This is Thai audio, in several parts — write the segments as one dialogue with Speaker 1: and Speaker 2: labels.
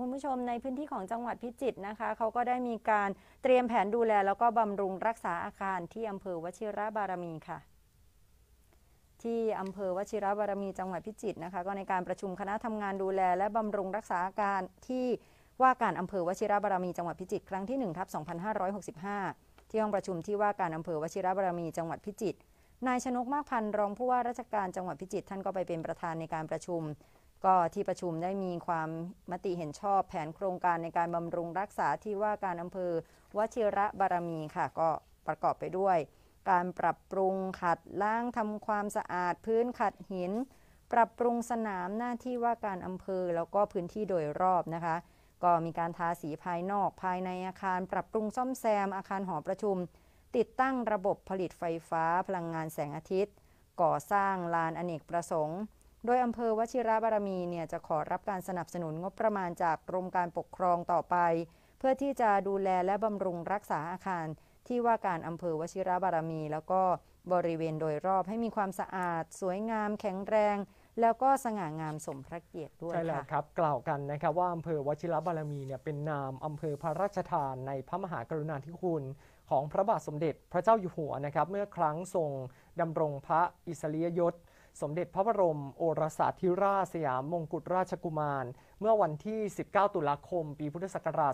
Speaker 1: คุณผู้ชมในพื้นที่ของจังหวัดพิจิตรนะคะ เขาก็ได้มีการเตรียมแผนดูแล แล้วก็บำรุงรักษาอาคารที่อำเภอวชิระบารมีค่ะ ที่อำเภอวชิระบารมีจังหวัดพิจิตรนะคะ ก็ในการประชุมคณะทำงานดูแลและบำรุงรักษาอาคารที่ว่าการอำเภอวชิระบารมีจังหวัดพิจิตรครั้งที่1ทับ2565 ที่ห้องประชุมที่ว่าการอำเภอวชิระบารมีจังหวัดพิจิตร นายชนกมากพันธ์รองผู้ว่าราชการจังหวัดพิจิตร ท่านก็ไปเป็นประธานในการประชุมก็ ที่ประชุมได้มีความมติเห็นชอบ แผนโครงการในการบำรุงรักษาที่ว่าการอำเภอวชิระบารมีค่ะก็ประกอบไปด้วย การปรับปรุงขัดล้างทำความสะอาดพื้นขัดหิน ปรับปรุงสนามหน้าที่ว่าการอำเภอแล้วก็พื้นที่โดยรอบนะคะ ก็มีการทาสีภายนอกภายในอาคาร ปรับปรุงซ่อมแซมอาคารหอประชุม ติดตั้งระบบผลิตไฟฟ้าพลังงานแสงอาทิตย์ ก่อสร้าง ลานอเนก ประสงค์โดยอำเภอวชิระบารมีเนี่ยจะขอรับการสนับสนุนงบประมาณจากกรมการปกครองต่อไป เพื่อที่จะดูแลและบำรุงรักษาอาคาร ที่ว่าการอำเภอวชิระบารมี แล้วก็บริเวณโดยรอบให้มีความสะอาด สวยงามแข็งแรง แล้วก็
Speaker 2: สง่างามสมพระเกียรติด้วยใช่แล้วครับกล่าวกันนะครับ ว่าอำเภอวชิระบารมีเนี่ยเป็นนามอำเภอพระราชทานในพระมหากรุณาธิคุณของพระบาทสมเด็จพระเจ้าอยู่หัวนะครับเมื่อครั้งทรงดำรงพระอิสริยยศสมเด็จพระบรม โอรสาธิราชสยามมงกุฎราชกุมาร เมื่อวันที่ 19 ตุลาคม ปีพุทธศักราช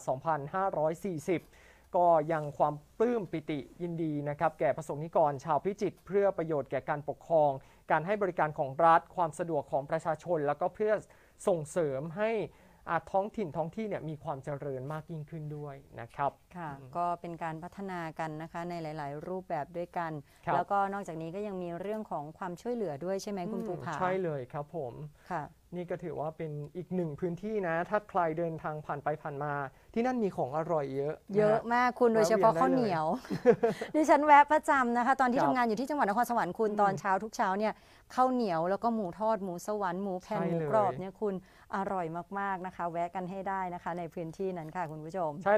Speaker 2: 2540 ก็ยังความปลื้มปิติยินดีนะครับ แก่ประสงค์นิกรชาวพิจิตรเพื่อประโยชน์แก่การปกครอง การให้บริการของรัฐความสะดวกของประชาชน แล้วก็เพื่อส่งเสริมให้ท้องถิ่นท้องที่เนี่ยมีความเจริญมากยิ่งขึ้นด้วยนะครับ ค่ะ
Speaker 1: ก็เป็นการพัฒนากันนะคะในหลายๆ รูปแบบด้วยกัน แล้วก็นอกจากนี้ก็ยังมีเรื่องของความช่วยเหลือด้วยใช่ไหมคุณปูผาใช่
Speaker 2: เลยครับผม ค่ะนี่ก็ถือว่าเป็นอีกหนึ่งพื้นที่นะถ้าใครเดินทางผ่านไปผ่านมา ที่นั่นมีของอร่อยเยอะ เยอะมากคุณโดยเฉพาะข้าวเหนียว
Speaker 1: ดิฉันแวะประจำนะคะ ตอนที่ทำงานอยู่ที่จังหวัดนครสวรรค์คุณตอนเช้าทุกเช้าเนี่ยข้าวเหนียวแล้วก็หมูทอดหมูสวรรค์หมูแผ่นหมูกรอบเนี่ยคุณอร่อยมากๆนะคะ แวะกันให้ได้นะคะในพื้นที่นั้นค่ะคุณผู้ชมใช่